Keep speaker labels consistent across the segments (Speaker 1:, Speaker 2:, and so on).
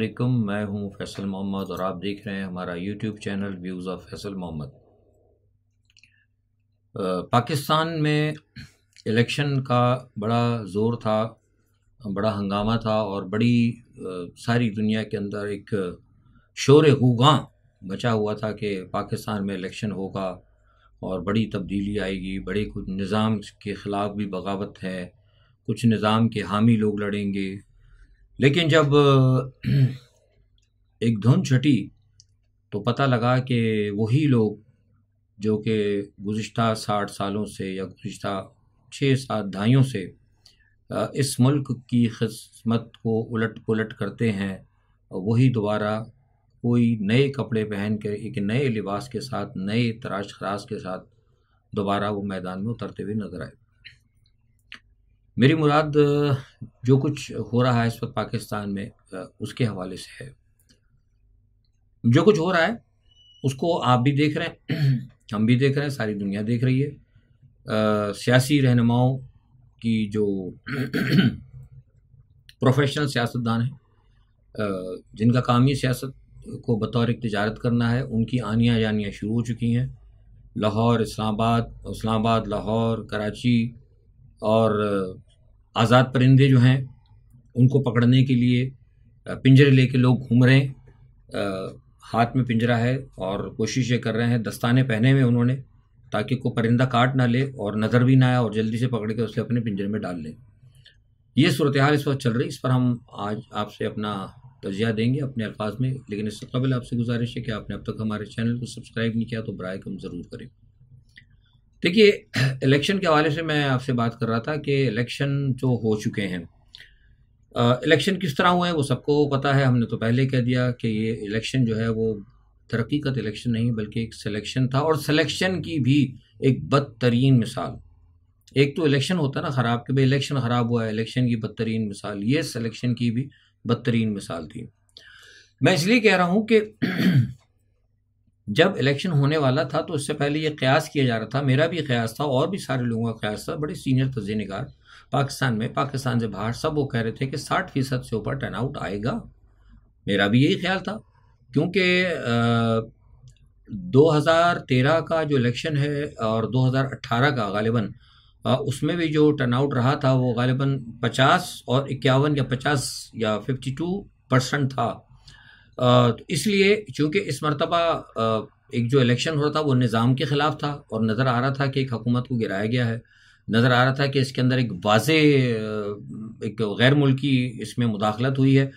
Speaker 1: वालेकुम मैं हूं फैसल मोहम्मद और आप देख रहे हैं हमारा YouTube channel views of Faisal Mohammad Pakistan में इलेक्शन का बड़ा ज़ोर था बड़ा हंगामा था और बड़ी आ, सारी दुनिया के अंदर एक शोर हुगा बचा हुआ था कि पाकिस्तान में इलेक्शन होगा और बड़ी तब्दीली आएगी बड़े कुछ निज़ाम के ख़िलाफ़ भी बगावत है कुछ निज़ाम के हामी लोग लड़ेंगे लेकिन जब एक धुन छटी तो पता लगा कि वही लोग जो कि गुज्त साठ सालों से या गुज्त छः सात दहाइयों से इस मुल्क की खस्मत को उलट पुलट करते हैं वही दोबारा कोई नए कपड़े पहन कर एक नए लिबास के साथ नए तराश खराश के साथ दोबारा वो मैदान में उतरते हुए नजर आए मेरी मुराद जो कुछ हो रहा है इस वक्त पाकिस्तान में उसके हवाले से है जो कुछ हो रहा है उसको आप भी देख रहे हैं हम भी देख रहे हैं सारी दुनिया देख रही है सियासी रहनुमाओं की जो प्रोफेशनल सियासतदान हैं जिनका काम ही सियासत को बतौर एक तजारत करना है उनकी आनियाँ जानियाँ शुरू हो चुकी हैं लाहौर इस्लामाबाद इस्लामाबाद लाहौर कराची और आज़ाद परिंदे जो हैं उनको पकड़ने के लिए पिंजरे लेके लोग घूम रहे हैं हाथ में पिंजरा है और कोशिशें कर रहे हैं दस्ताने पहने हुए उन्होंने ताकि कोई परिंदा काट ना ले और नज़र भी ना आए और जल्दी से पकड़ के उसे अपने पिंजरे में डाल लें ये सूरत हाल इस वक्त चल रही इस पर हम आज आपसे अपना तजिया देंगे अपने अल्फाज में लेकिन इससे कबल आपसे गुजारिश है कि आपने अब तक हमारे चैनल को सब्सक्राइब नहीं किया तो बर कम ज़रूर करें देखिए इलेक्शन के हवाले से मैं आपसे बात कर रहा था कि इलेक्शन जो हो चुके हैं इलेक्शन किस तरह हुए हैं वो सबको पता है हमने तो पहले कह दिया कि ये इलेक्शन जो है वो का इलेक्शन नहीं बल्कि एक सिलेक्शन था और सिलेक्शन की भी एक बदतरीन मिसाल एक तो इलेक्शन होता है ना ख़राब कि भाई इलेक्शन ख़राब हुआ है इलेक्शन की बदतरीन मिसाल ये सिलेक्शन की भी बदतरीन मिसाल थी मैं इसलिए कह रहा हूँ कि जब इलेक्शन होने वाला था तो उससे पहले ये कयास किया जा रहा था मेरा भी कयास था और भी सारे लोगों का कयास था बड़े सीनियर तजे नगार पाकिस्तान में पाकिस्तान से बाहर सब वो कह रहे थे कि साठ फीसद से ऊपर टर्न आउट आएगा मेरा भी यही ख्याल था क्योंकि 2013 का जो इलेक्शन है और 2018 का गालिबा उसमें भी जो टर्नआउट रहा था वो गालिबा 50 और इक्यावन या 50 या 52 परसेंट था तो इसलिए चूँकि इस मरतबा एक जो इलेक्शन हो रहा था वो निज़ाम के ख़िलाफ़ था और नज़र आ रहा था कि एक हकूमत को गिराया गया है नज़र आ रहा था कि इसके अंदर एक वाज एक गैर मुल्की इसमें मुदाखलत हुई है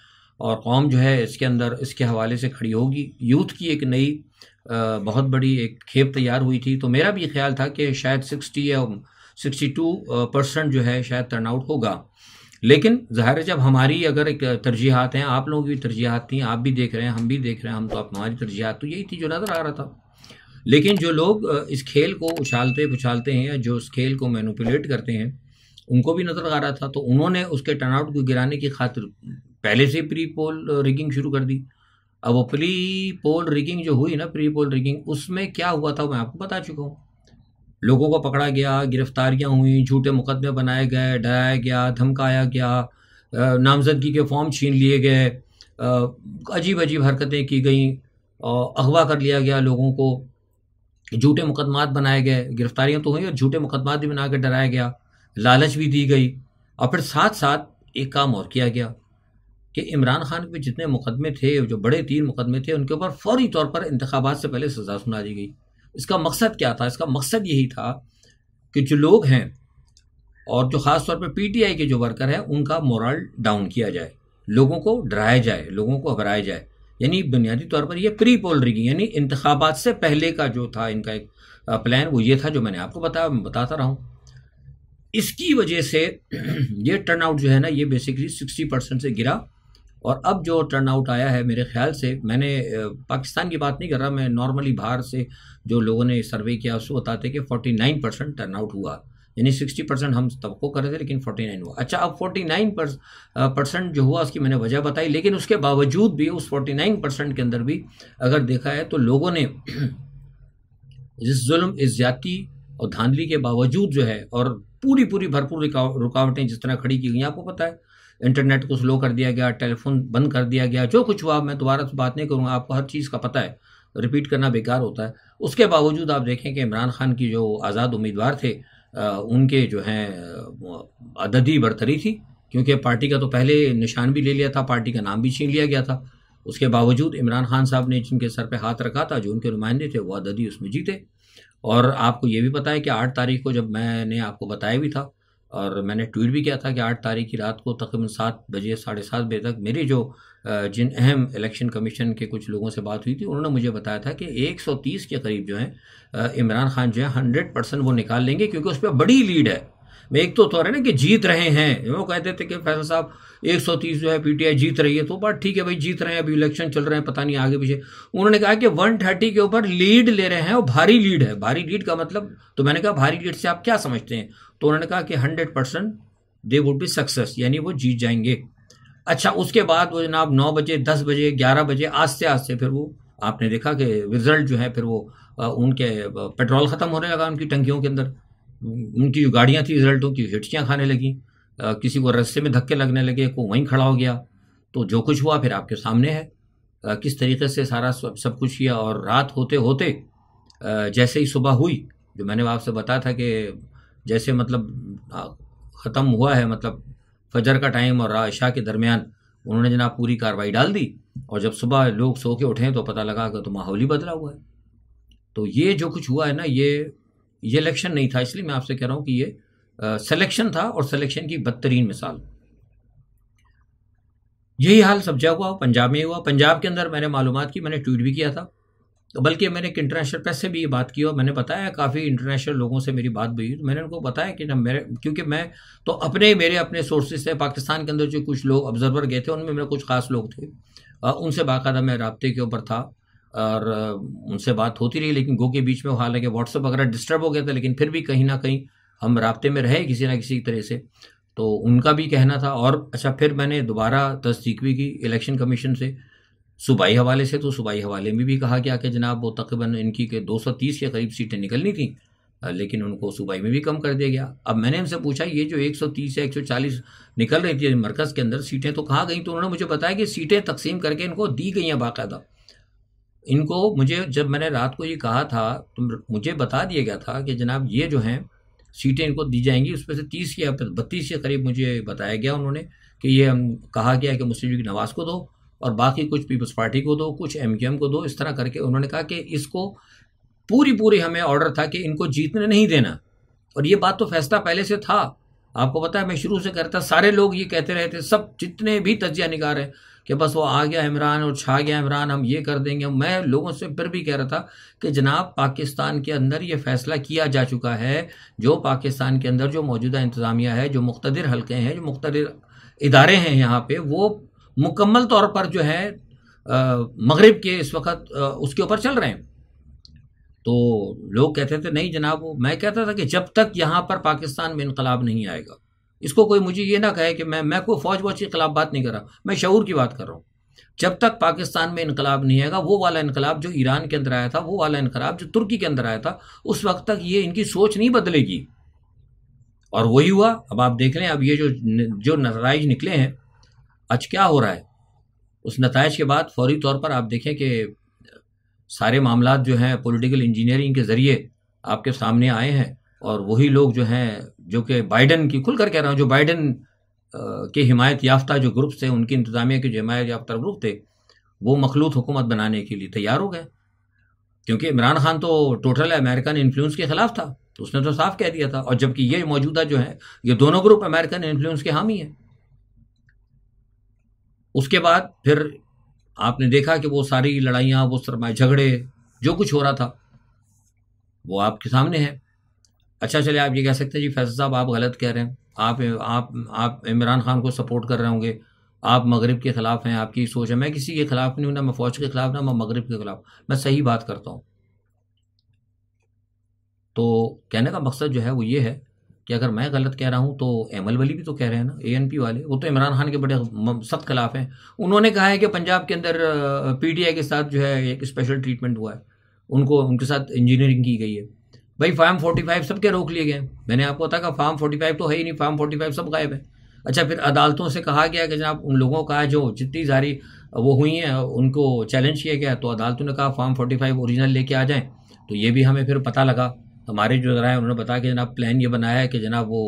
Speaker 1: और कौम जो है इसके अंदर इसके हवाले से खड़ी होगी यूथ की एक नई बहुत बड़ी एक खेप तैयार हुई थी तो मेरा भी ख्याल था कि शायद सिक्सटी या सिक्सटी टू परसेंट जो है शायद टर्नआउट होगा लेकिन ज़ाहिर है जब हमारी अगर एक तरजीहत हैं आप लोगों की तरजीहत थी आप भी देख रहे हैं हम भी देख रहे हैं हम तो आप हमारी तरजीहत तो यही थी जो नज़र आ रहा था लेकिन जो लोग इस खेल को उछालते पुछालते हैं या जो उस खेल को मैनुपुलेट करते हैं उनको भी नज़र आ रहा था तो उन्होंने उसके टर्नआउट को गिराने की खातिर पहले से प्री पोल रिगिंग शुरू कर दी अब वो प्री पोल रिगिंग जो हुई ना प्री पोल रिगिंग उसमें क्या हुआ था मैं आपको बता चुका हूँ लोगों को पकड़ा गया गिरफ्तारियाँ हुई झूठे मुकदमे बनाए गए डराया गया धमकाया गया नामजदगी के फॉर्म छीन लिए गए अजीब अजीब हरकतें की गई अगवा कर लिया गया लोगों को झूठे मुकदमात बनाए गए गिरफ्तारियां तो हुई और झूठे मुकदमात भी बना कर डराया गया लालच भी दी गई और फिर साथ साथ एक काम और किया गया कि इमरान खान के जितने मुकदमे थे जो बड़े तीन मुकदमे थे उनके ऊपर फौरी तौर पर इंतबात से पहले सज़ा सुना दी गई इसका मकसद क्या था इसका मकसद यही था कि जो लोग हैं और जो ख़ास तौर पर पीटीआई के जो वर्कर हैं उनका मोरल डाउन किया जाए लोगों को डराया जाए लोगों को घबराया जाए यानी बुनियादी तौर पर यह प्री पोल रिगिंग यानी इंतबात से पहले का जो था इनका एक प्लान वो ये था जो मैंने आपको बताया मैं बताता रहा हूँ इसकी वजह से ये टर्नआउट जो है ना ये बेसिकली सिक्सटी परसेंट से गिरा और अब जो टर्न आउट आया है मेरे ख्याल से मैंने पाकिस्तान की बात नहीं कर रहा मैं नॉर्मली बाहर से जो लोगों ने सर्वे किया उसको बताते कि 49 परसेंट टर्न आउट हुआ यानी 60 परसेंट हम तबको कर रहे थे लेकिन 49 हुआ अच्छा अब 49 परसेंट जो हुआ उसकी मैंने वजह बताई लेकिन उसके बावजूद भी उस 49 परसेंट के अंदर भी अगर देखा है तो लोगों ने इस जुल्म इस ज्याती और धांधली के बावजूद जो है और पूरी पूरी भरपूर रुकावटें जिस तरह खड़ी की गई आपको पता है इंटरनेट को स्लो कर दिया गया टेलीफोन बंद कर दिया गया जो कुछ हुआ मैं दोबारा से बात नहीं करूँगा आपको हर चीज़ का पता है रिपीट करना बेकार होता है उसके बावजूद आप देखें कि इमरान खान की जो आज़ाद उम्मीदवार थे उनके जो हैं अददी बरतरी थी क्योंकि पार्टी का तो पहले निशान भी ले लिया था पार्टी का नाम भी छीन लिया गया था उसके बावजूद इमरान खान साहब ने जिनके सर पे हाथ रखा था जो उनके नुमाइंदे थे वो अददी उसमें जीते और आपको ये भी पता है कि आठ तारीख को जब मैंने आपको बताया भी था और मैंने ट्वीट भी किया था कि आठ तारीख की रात को तकरीबन सात बजे साढ़े सात बजे तक मेरी जो जिन अहम इलेक्शन कमीशन के कुछ लोगों से बात हुई थी उन्होंने मुझे बताया था कि 130 के करीब जो है इमरान खान जो है 100 परसेंट वो निकाल लेंगे क्योंकि उस पर बड़ी लीड है एक तो तो ना कि जीत रहे हैं वो कहते थे कि फैसल साहब 130 जो है पीटीआई जीत रही है तो बात ठीक है भाई जीत रहे हैं अभी इलेक्शन चल रहे हैं पता नहीं आगे पीछे उन्होंने कहा कि वन के ऊपर लीड ले रहे हैं और भारी लीड है भारी लीड का मतलब तो मैंने कहा भारी लीड से आप क्या समझते हैं तो उन्होंने कहा कि hundred percent they would be success यानी वो जीत जाएंगे अच्छा उसके बाद वो जनाब नौ बजे दस बजे ग्यारह बजे आस्ते आस्ते फिर वो आपने देखा कि रिजल्ट जो है फिर वो उनके पेट्रोल ख़त्म होने लगा उनकी टंकियों के अंदर उनकी जो गाड़ियाँ थी रिजल्ट उनकी हिटचियाँ खाने लगी आ, किसी को रस्ते में धक्के लगने लगे को वहीं खड़ा हो गया तो जो कुछ हुआ फिर आपके सामने है आ, किस तरीके से सारा सब, सब कुछ किया और रात होते होते आ, जैसे ही सुबह हुई जो मैंने आपसे बताया था कि जैसे मतलब ख़त्म हुआ है मतलब फजर का टाइम और आशा के दरमियान उन्होंने जनाब पूरी कार्रवाई डाल दी और जब सुबह लोग सो के उठें तो पता लगा कि तो माहौल ही बदला हुआ है तो ये जो कुछ हुआ है ना ये ये इलेक्शन नहीं था इसलिए मैं आपसे कह रहा हूं कि ये सिलेक्शन था और सिलेक्शन की बदतरीन मिसाल यही हाल सब जगह हुआ पंजाब में हुआ पंजाब के अंदर मैंने मालूम की मैंने ट्वीट भी किया था तो बल्कि मैंने एक इंटरनेशनल प्रेस से भी ये बात की और मैंने बताया काफ़ी इंटरनेशनल लोगों से मेरी बात भी हुई तो मैंने उनको बताया कि ना मेरे क्योंकि मैं तो अपने मेरे अपने सोर्सेज से पाकिस्तान के अंदर जो कुछ लोग ऑब्जर्वर गए थे उनमें मेरे कुछ खास लोग थे उनसे बाकायदा मैं रबते के ऊपर था और उनसे बात होती रही लेकिन गो के बीच में हालांकि व्हाट्सअप वगैरह डिस्टर्ब हो गया था लेकिन फिर भी कहीं ना कहीं हम रबते में रहे किसी ना किसी तरह से तो उनका भी कहना था और अच्छा फिर मैंने दोबारा तस्दीक भी की इलेक्शन कमीशन से सूबाई हवाले से तो सूबाई हवाले में भी कहा गया कि जनाब वो तकरीबन इनकी के 230 के करीब सीटें निकलनी थी लेकिन उनको सूबाई में भी कम कर दिया गया अब मैंने उनसे पूछा ये जो 130 या 140 निकल रही थी मरकज़ के अंदर सीटें तो कहाँ गई तो उन्होंने मुझे बताया कि सीटें तकसीम करके इनको दी गई हैं बाकायदा इनको मुझे जब मैंने रात को ये कहा था तो मुझे बता दिया गया था कि जनाब ये जो हैं सीटें इनको दी जाएंगी उसमें से तीस या बत्तीस के करीब मुझे बताया गया उन्होंने कि ये हम कहा गया कि मुस्लिम लीग नवाज को दो और बाकी कुछ पीपल्स पार्टी को दो कुछ एम को दो इस तरह करके उन्होंने कहा कि इसको पूरी पूरी हमें ऑर्डर था कि इनको जीतने नहीं देना और ये बात तो फैसला पहले से था आपको पता है मैं शुरू से करता सारे लोग ये कहते रहे थे सब जितने भी तजिया निगार हैं कि बस वो आ गया इमरान और छा गया इमरान हम ये कर देंगे मैं लोगों से फिर भी कह रहा था कि जनाब पाकिस्तान के अंदर ये फैसला किया जा चुका है जो पाकिस्तान के अंदर जो मौजूदा इंतज़ामिया है जो मुख्तर हलके हैं जो मुख्तर इदारे हैं यहाँ पर वो मुकम्मल तौर पर जो है मगरब के इस वक्त उसके ऊपर चल रहे हैं तो लोग कहते थे नहीं जनाब मैं कहता था कि जब तक यहाँ पर पाकिस्तान में इनकलाब नहीं आएगा इसको कोई मुझे ये ना कहे कि मैं मैं कोई फौज वौज के खिलाफ बात नहीं कर रहा मैं शूर की बात कर रहा हूँ जब तक पाकिस्तान में इनकलाब नहीं आएगा वो वाला इनकलाब जो ईरान के अंदर आया था वो वाला इनकलाब जो तुर्की के अंदर आया था उस वक्त तक ये इनकी सोच नहीं बदलेगी और वही हुआ अब आप देख लें अब ये जो जो नतज निकले हैं आज क्या हो रहा है उस नतज के बाद फौरी तौर पर आप देखें कि सारे मामला जो हैं पॉलिटिकल इंजीनियरिंग के ज़रिए आपके सामने आए हैं और वही लोग जो हैं जो कि बाइडन की खुलकर कह रहा हूँ जो बाइडन के हिमायत याफ्ता जो ग्रुप थे उनकी इंतजामिया के जो हिमायत याफ्ता ग्रुप थे वो मखलूत हुकूमत बनाने के लिए तैयार हो गए क्योंकि इमरान खान तो टोटल अमेरिकन इन्फ्लुएंस के खिलाफ था तो उसने तो साफ कह दिया था और जबकि ये मौजूदा जो है ये दोनों ग्रुप अमेरिकन इन्फ्लुएंस के हामी है उसके बाद फिर आपने देखा कि वो सारी लड़ाइयाँ वो सरमाए झगड़े जो कुछ हो रहा था वो आपके सामने है अच्छा चले आप ये कह सकते हैं जी फैसल साहब आप गलत कह रहे हैं आप आप आप इमरान खान को सपोर्ट कर रहे होंगे आप मगरब के ख़िलाफ़ हैं आपकी सोच है मैं किसी के ख़िलाफ़ नहीं हूँ ना मैं फ़ौज के ख़िलाफ़ ना मैं मगरब के ख़िलाफ़ मैं सही बात करता हूँ तो कहने का मकसद जो है वो ये है कि अगर मैं गलत कह रहा हूँ तो एमल वली भी तो कह रहे हैं ना पी वाले वो तो इमरान खान के बड़े सख्त खिलाफ हैं उन्होंने कहा है कि पंजाब के अंदर आई के साथ जो है एक स्पेशल ट्रीटमेंट हुआ है उनको उनके साथ इंजीनियरिंग की गई है भाई फार्म फोर्टी फाइव के रोक लिए गए मैंने आपको बताया फार्म फोर्टी फाइव तो है ही नहीं फार्म फोर्टी फाइव सब गायब है अच्छा फिर अदालतों से कहा गया कि जनाब उन लोगों का जो जितनी सारी वो हुई हैं उनको चैलेंज किया गया तो अदालतों ने कहा फार्म फोर्टी फाइव ओरिजिनल लेके आ जाएं तो ये भी हमें फिर पता लगा हमारे जो जरा है उन्होंने बताया कि जनाब प्लान ये बनाया है कि जनाब वो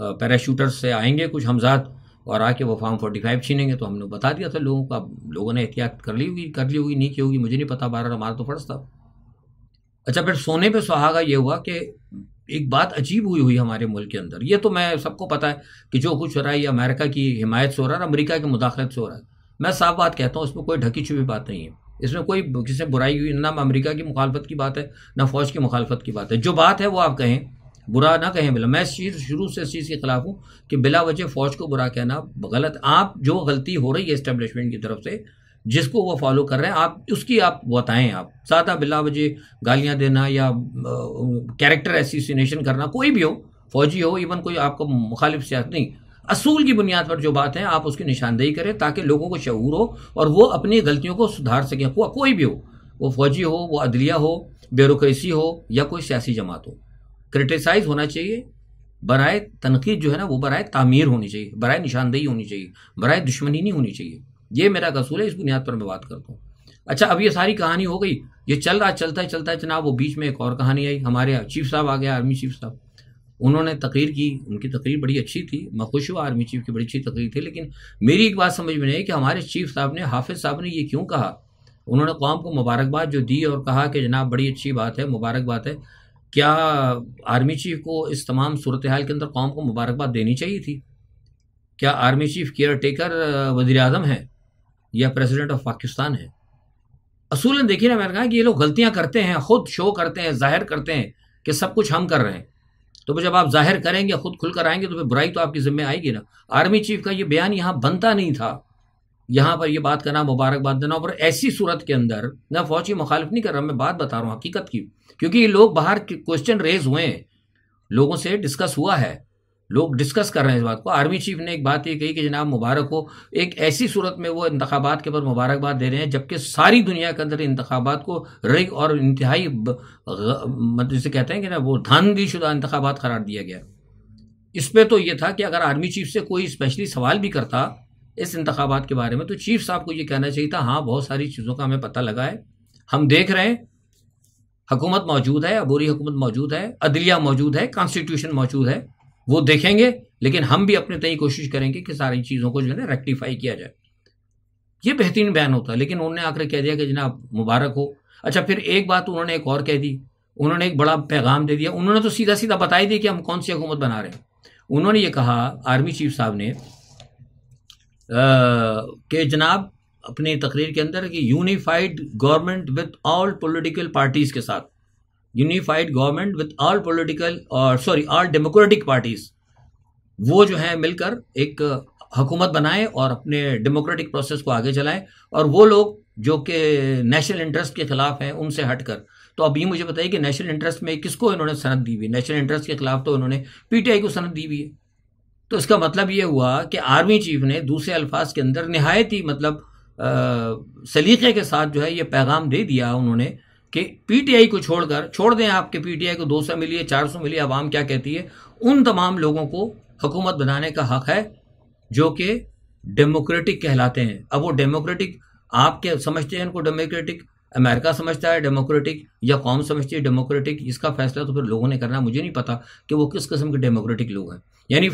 Speaker 1: पैराशूटर्स से आएंगे कुछ हमजाद और आके वो फार्म फोर्टी फाइव छीनेंगे तो हमने बता दिया था लोगों का लोगों ने एहतियात कर ली होगी कर ली होगी नहीं की होगी मुझे नहीं पता बारह हमारा तो फर्ज था अच्छा फिर सोने पे सुहागा ये हुआ कि एक बात अजीब हुई हुई हमारे मुल्क के अंदर ये तो मैं सबको पता है कि जो कुछ हो रहा है ये अमेरिका की हिमायत से हो रहा है अमरीका के मुदाखलत से हो रहा है मैं साफ बात कहता हूँ इसमें कोई ढकी छुपी बात नहीं है इसमें कोई किसी बुराई हुई ना अमरीका की मुखालफत की बात है ना फौज की मुखालफत की बात है जो बात है वो आप कहें बुरा ना कहें बिला मैं इस चीज़ शुरू से इस चीज़ के खिलाफ हूँ कि बिला वजह फ़ौज को बुरा कहना गलत आप जो गलती हो रही है इस्टेब्लिशमेंट की तरफ से जिसको वो फॉलो कर रहे हैं आप उसकी आप बताएं आप ज़्यादा बिला बजे गालियाँ देना या कैरेक्टर एसोसिनेशन करना कोई भी हो फौजी हो इवन कोई आपको मुखालिफ सियासत नहीं असूल की बुनियाद पर जो बात है आप उसकी निशानदेही करें ताकि लोगों को शूर हो और वो अपनी गलतियों को सुधार सकें को, कोई भी हो वो फौजी हो वो अदलिया हो ब्यूरोसी हो या कोई सियासी जमात हो क्रिटिसाइज होना चाहिए बरए तनकीद जो है ना वो बरए तामीर होनी चाहिए बरए निशानदेही होनी चाहिए बरए दुश्मनी नहीं होनी चाहिए ये मेरा कसूल है इस बुनियाद पर मैं बात करता हूँ अच्छा अब ये सारी कहानी हो गई ये चल रहा चलता है चलता है जनाब वो बीच में एक और कहानी आई हमारे चीफ साहब आ गया आर्मी चीफ साहब उन्होंने तकरीर की उनकी तकरीर बड़ी अच्छी थी मैं खुश हुआ आर्मी चीफ की बड़ी अच्छी तकरीर थी लेकिन मेरी एक बात समझ में नहीं कि हमारे चीफ साहब ने हाफिज़ साहब ने ये क्यों कहा उन्होंने कौम को मुबारकबाद जो दी और कहा कि जनाब बड़ी अच्छी बात है मुबारकबाद है क्या आर्मी चीफ को इस तमाम सूरत हाल के अंदर कौम को मुबारकबाद देनी चाहिए थी क्या आर्मी चीफ केयर टेकर वजी अजम हैं या प्रेसिडेंट ऑफ पाकिस्तान है असूलन देखिए ना मैंने कहा कि ये लोग गलतियां करते हैं खुद शो करते हैं जाहिर करते हैं कि सब कुछ हम कर रहे हैं तो जब आप जाहिर करेंगे खुद खुलकर आएंगे तो फिर बुराई तो आपकी जिम्मे आएगी ना आर्मी चीफ का ये बयान यहाँ बनता नहीं था यहाँ पर यह बात करना मुबारकबाद देना और ऐसी सूरत के अंदर मैं फौजी मुखालफ नहीं कर रहा मैं बात बता रहा हूँ हकीकत की क्योंकि ये लोग बाहर क्वेश्चन रेज हुए हैं लोगों से डिस्कस हुआ है लोग डिस्कस कर रहे हैं इस बात को आर्मी चीफ ने एक बात ये कही कि जनाब मुबारक हो एक ऐसी सूरत में वो इंतबात के ऊपर मुबारकबाद दे रहे हैं जबकि सारी दुनिया के अंदर इंतबात को रिग और इंतहाई मतलब जिसे कहते हैं कि ना वो धानदी शुदा इंतबात करार दिया गया इस पर तो ये था कि अगर आर्मी चीफ से कोई स्पेशली सवाल भी करता इस इंतबात के बारे में तो चीफ साहब को ये कहना चाहिए था हाँ बहुत सारी चीज़ों का हमें पता लगा है हम देख रहे हैं हुकूमत मौजूद है अबूरी हुकूमत मौजूद है अदलिया मौजूद है कॉन्स्टिट्यूशन मौजूद है वो देखेंगे लेकिन हम भी अपने तय कोशिश करेंगे कि सारी चीज़ों को जो है ना रेक्टिफाई किया जाए ये बेहतरीन बयान होता है लेकिन उन्होंने आकर कह दिया कि जनाब मुबारक हो अच्छा फिर एक बात उन्होंने एक और कह दी उन्होंने एक बड़ा पैगाम दे दिया उन्होंने तो सीधा सीधा बता ही दिया कि हम कौन सी हुकूमत बना रहे हैं उन्होंने ये कहा आर्मी चीफ साहब ने कि जनाब अपनी तकरीर के अंदर कि unified government with all political parties के साथ unified government with all political और सॉरी ऑल डेमोक्रेटिक पार्टीज वो जो है मिलकर एक हुकूमत बनाए और अपने डेमोक्रेटिक प्रोसेस को आगे चलाएं और वो लोग जो कि नेशनल इंटरेस्ट के खिलाफ हैं उनसे हटकर तो अब ये मुझे बताइए कि नेशनल इंटरेस्ट में किसको इन्होंने सनद दी हुई नेशनल इंटरेस्ट के खिलाफ तो इन्होंने पीटीआई को सनत दी हुई है तो इसका मतलब ये हुआ कि आर्मी चीफ ने दूसरे अल्फाज के अंदर नहायत ही मतलब सलीके के साथ जो है ये पैगाम दे दिया उन्होंने कि पीटीआई को छोड़कर छोड़ दें आपके पीटीआई को 200 मिलिए 400 मिलिए आवाम क्या कहती है उन तमाम लोगों को हुकूमत बनाने का हक है जो कि डेमोक्रेटिक कहलाते हैं अब वो डेमोक्रेटिक आप क्या समझते हैं इनको डेमोक्रेटिक अमेरिका समझता है डेमोक्रेटिक या कौम समझती है डेमोक्रेटिक इसका फैसला तो फिर लोगों ने करना मुझे नहीं पता कि वो किस किस्म के डेमोक्रेटिक लोग हैं यानी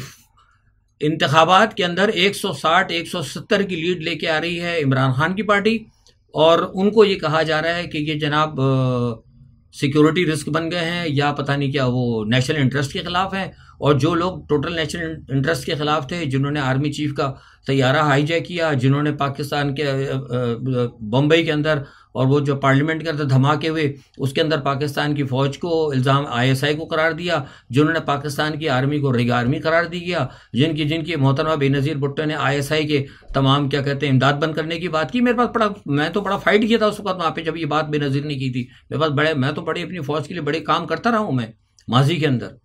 Speaker 1: इंतबात के अंदर 160 170 की लीड लेके आ रही है इमरान खान की पार्टी और उनको ये कहा जा रहा है कि ये जनाब सिक्योरिटी रिस्क बन गए हैं या पता नहीं क्या वो नेशनल इंटरेस्ट के ख़िलाफ़ हैं और जो लोग टोटल नेशनल इंटरेस्ट के ख़िलाफ़ थे जिन्होंने आर्मी चीफ का तैयारा हाईजैक किया जिन्होंने पाकिस्तान के बम्बई के अंदर और वो जो पार्लियामेंट के अंदर धमाके हुए उसके अंदर पाकिस्तान की फ़ौज को इल्ज़ाम आईएसआई को करार दिया जिन्होंने पाकिस्तान की आर्मी को रिग आर्मी करार दी गया जिनकी जिनकी मोहतरमा बेनज़ीर भुट्टो ने आईएसआई के तमाम क्या कहते हैं इमदाद बंद करने की बात की मेरे पास बड़ा मैं तो बड़ा फाइट किया था उस वक्त वहाँ पर जब ये बात बेनज़ीर ने की थी मेरे पास बड़े मैं तो बड़े अपनी फ़ौज के लिए बड़े काम करता रहा हूँ मैं माजी के अंदर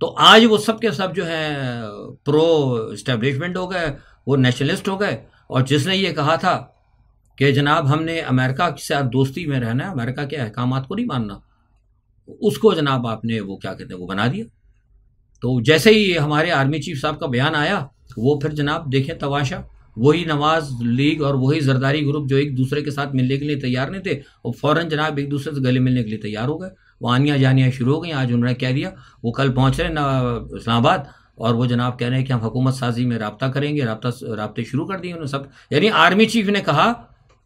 Speaker 1: तो आज वो सब के सब जो है प्रो इस्टेब्लिशमेंट हो गए वो नेशनलिस्ट हो गए और जिसने ये कहा था कि जनाब हमने अमेरिका के साथ दोस्ती में रहना है अमेरिका के अहकाम को नहीं मानना उसको जनाब आपने वो क्या कहते हैं वो बना दिया तो जैसे ही हमारे आर्मी चीफ साहब का बयान आया वो फिर जनाब देखें तवाशा वही नवाज लीग और वही जरदारी ग्रुप जो एक दूसरे के साथ मिलने के लिए तैयार नहीं थे वो फ़ौरन जनाब एक दूसरे से गले मिलने के लिए तैयार हो गए वो आनियाँ जानियाँ शुरू हो गई आज उन्होंने कह दिया वो कल पहुँच रहे हैं इस्लामाबाद और वो जनाब कह रहे हैं कि हम हुकूमत साजी में रबता करेंगे रबता रबते शुरू कर दिए उन्होंने सब यानी आर्मी चीफ ने कहा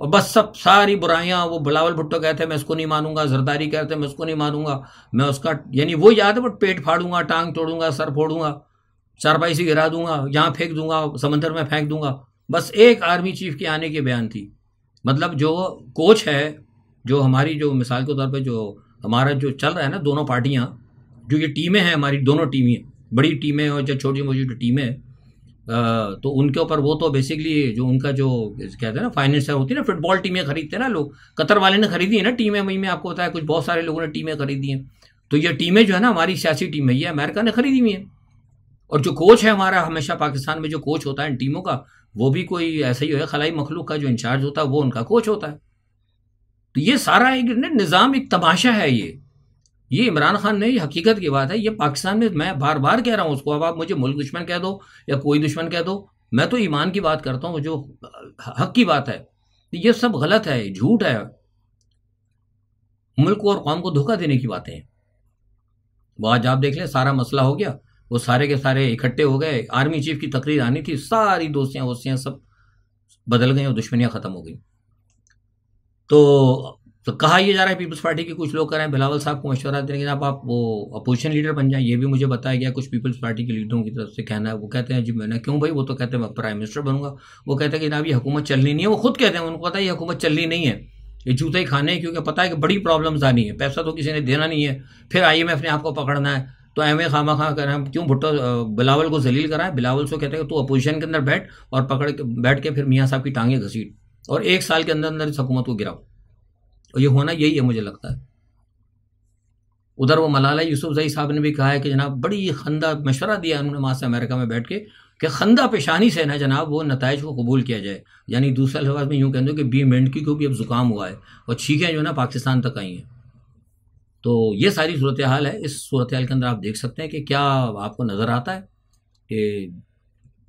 Speaker 1: और बस सब सारी बुराइयां वो बिलावल भुट्टो कहते हैं मैं उसको नहीं मानूंगा जरदारी कहते हैं मैं उसको नहीं मानूंगा मैं उसका यानी वो याद है बट पेट फाड़ूंगा टांग तोड़ूंगा सर फोड़ूंगा चारपाई से गिरा दूंगा यहां फेंक दूंगा समंदर में फेंक दूंगा बस एक आर्मी चीफ के आने के बयान थी मतलब जो कोच है जो हमारी जो मिसाल के तौर पर जो हमारा जो चल रहा है ना दोनों पार्टियाँ जो ये टीमें हैं हमारी दोनों टीमें बड़ी टीमें और जो छोटी मोटी टीमें हैं तो उनके ऊपर वो तो बेसिकली जो उनका जो कहते हैं ना फाइनेंसर होती है ना फुटबॉल टीमें खरीदते हैं ना लोग कतर वाले ने खरीदी है ना टीमें वहीं में आपको होता है कुछ बहुत सारे लोगों ने टीमें खरीदी हैं तो ये टीमें जो है ना हमारी सियासी टीम है ये अमेरिका ने खरीदी हुई है और जो कोच है हमारा हमेशा पाकिस्तान में जो कोच होता है इन टीमों का वो भी कोई ऐसा ही हो खलाई मखलूक का जो इंचार्ज होता है वो उनका कोच होता है तो ये सारा एक निज़ाम एक तमाशा है ये ये इमरान खान नहीं हकीकत की बात है ये पाकिस्तान में मैं बार बार कह रहा हूँ उसको अब आप मुझे मुल्क दुश्मन कह दो या कोई दुश्मन कह दो मैं तो ईमान की बात करता हूँ जो हक की बात है तो ये सब गलत है झूठ है मुल्क और कौम को धोखा देने की बातें हैं वो आज आप देख लें सारा मसला हो गया वो सारे के सारे इकट्ठे हो गए आर्मी चीफ की तकरीर आनी थी सारी दोस्तियाँ वोस्तियाँ सब बदल गई और दुश्मनियाँ ख़त्म हो गई तो तो कहा यह जा रहा है पीपल्स पार्टी के कुछ लोग कह रहे हैं बिलावल साहब को मशवरा दे रहे हैं आप वो अपोजिशन लीडर बन जाए ये भी मुझे बताया गया कुछ पीपल्स पार्टी के लीडरों की तरफ से कहना है वो कहते हैं जी मैंने क्यों भाई वो तो कहते हैं मैं प्राइम मिनिस्टर बनूंगा वो कहते हैं कि जनाब ये हुकूमत चलनी नहीं है वो खुद कहते हैं उनको पता है ये हुकूमत चलनी नहीं है ये जूते ही खाने क्योंकि पता है कि बड़ी प्रॉब्लम्स आनी है पैसा तो किसी ने देना नहीं है फिर आई एम एफ ने आपको पकड़ना है तो एम ए खामा खां कर क्यों भुट्टो बिलावल को जलील कराए बिलावल से कहते हैं तू अपोजिशन के अंदर बैठ और पकड़ के बैठ के फिर मियाँ साहब की टांगें घसीट और एक साल के अंदर अंदर इस हुकूमत को गिराओ और ये होना यही है मुझे लगता है उधर वो मलाला जई साहब ने भी कहा है कि जनाब बड़ी खंदा मशवरा दिया उन्होंने वहाँ से अमेरिका में बैठ के कि खंदा पेशानी से ना जनाब वो नतज को कबूल किया जाए यानी दूसरे अल्फाज में यूँ कह दूँ कि बी मेंडकी को भी अब ज़ुकाम हुआ है और छीखें जो है ना पाकिस्तान तक आई हैं तो ये सारी सूरत हाल है इस सूरत हाल के अंदर आप देख सकते हैं कि क्या आपको नज़र आता है कि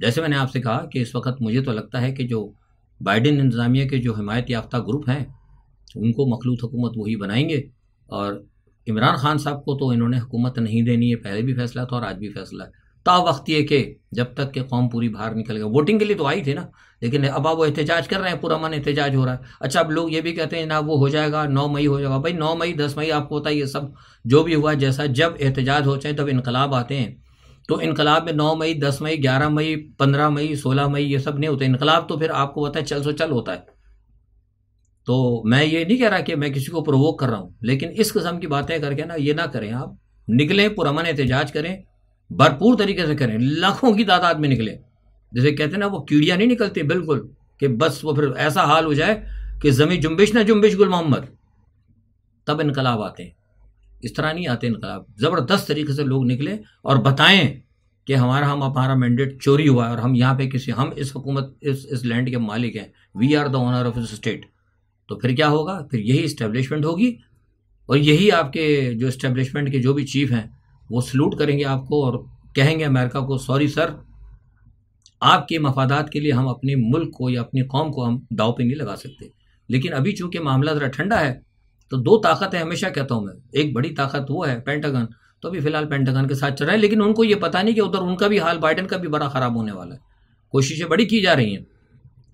Speaker 1: जैसे मैंने आपसे कहा कि इस वक्त मुझे तो लगता है कि जो बाइडन इंतज़ामिया के जो हमायत याफ्ता ग्रुप हैं तो उनको मखलूत हुकूमत वही बनाएंगे और इमरान खान साहब को तो इन्होंने हुकूमत नहीं देनी है पहले भी फैसला था और आज भी फैसला है ता वक्त ये कि जब तक के कौम पूरी बाहर निकल गया वोटिंग के लिए तो आई थी ना लेकिन अब आप वो एहतजाज कर रहे हैं पूरा मन एहतजाज हो रहा है अच्छा अब लोग ये भी कहते हैं ना वो हो जाएगा नौ मई हो जाएगा भाई नौ मई दस मई आपको होता है ये सब जो भी हुआ जैसा जब एहतजाज हो जाए तब इनकलाब आते हैं तो इनकलाब में नौ मई दस मई ग्यारह मई पंद्रह मई सोलह मई ये सब नहीं होते इनकलाब तो फिर आपको पता है चल सो चल होता है तो मैं ये नहीं कह रहा कि मैं किसी को प्रोवोक कर रहा हूँ लेकिन इस किस्म की बातें करके ना ये ना करें आप निकलें पुरमन एहतजाज करें भरपूर तरीके से करें लाखों की तादाद में निकलें जैसे कहते हैं ना वो कीड़ियाँ नहीं निकलती बिल्कुल कि बस वो फिर ऐसा हाल हो जाए कि ज़मीन जुम्बिश ना जुम्बिश गुल मोहम्मद तब इनकलाब आते हैं इस तरह नहीं आते इनकलाब ज़बरदस्त तरीके से लोग निकले और बताएं कि हमारा हम हमारा मैंडेट चोरी हुआ है और हम यहाँ पे किसी हम इस हुकूमत इस इस लैंड के मालिक हैं we are the owner of this state तो फिर क्या होगा फिर यही इस्टेब्लिशमेंट होगी और यही आपके जो इस्टेब्लिशमेंट के जो भी चीफ हैं वो सल्यूट करेंगे आपको और कहेंगे अमेरिका को सॉरी सर आपके मफादात के लिए हम अपने मुल्क को या अपनी कौम को हम दाव पे नहीं लगा सकते लेकिन अभी चूंकि मामला ज़रा ठंडा है तो दो ताकतें हमेशा कहता हूँ मैं एक बड़ी ताकत वो है पेंटागन तो अभी फ़िलहाल पेंटागन के साथ चल रहा है लेकिन उनको ये पता नहीं कि उधर उनका भी हाल बाइडन का भी बड़ा ख़राब होने वाला है कोशिशें बड़ी की जा रही हैं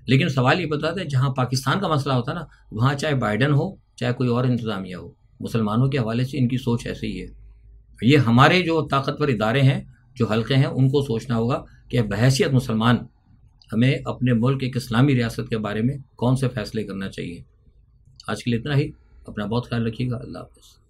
Speaker 1: लेकिन सवाल ये बताते हैं जहाँ पाकिस्तान का मसला होता है ना वहाँ चाहे बाइडन हो चाहे कोई और इंतज़ामिया हो मुसलमानों के हवाले से इनकी सोच ऐसे ही है ये हमारे जो ताकतवर इदारे हैं जो हल्के हैं उनको सोचना होगा कि बहसीत मुसलमान हमें अपने मुल्क एक इस्लामी रियासत के बारे में कौन से फैसले करना चाहिए आज के लिए इतना ही अपना बहुत ख्याल रखिएगा अल्लाह हाफ़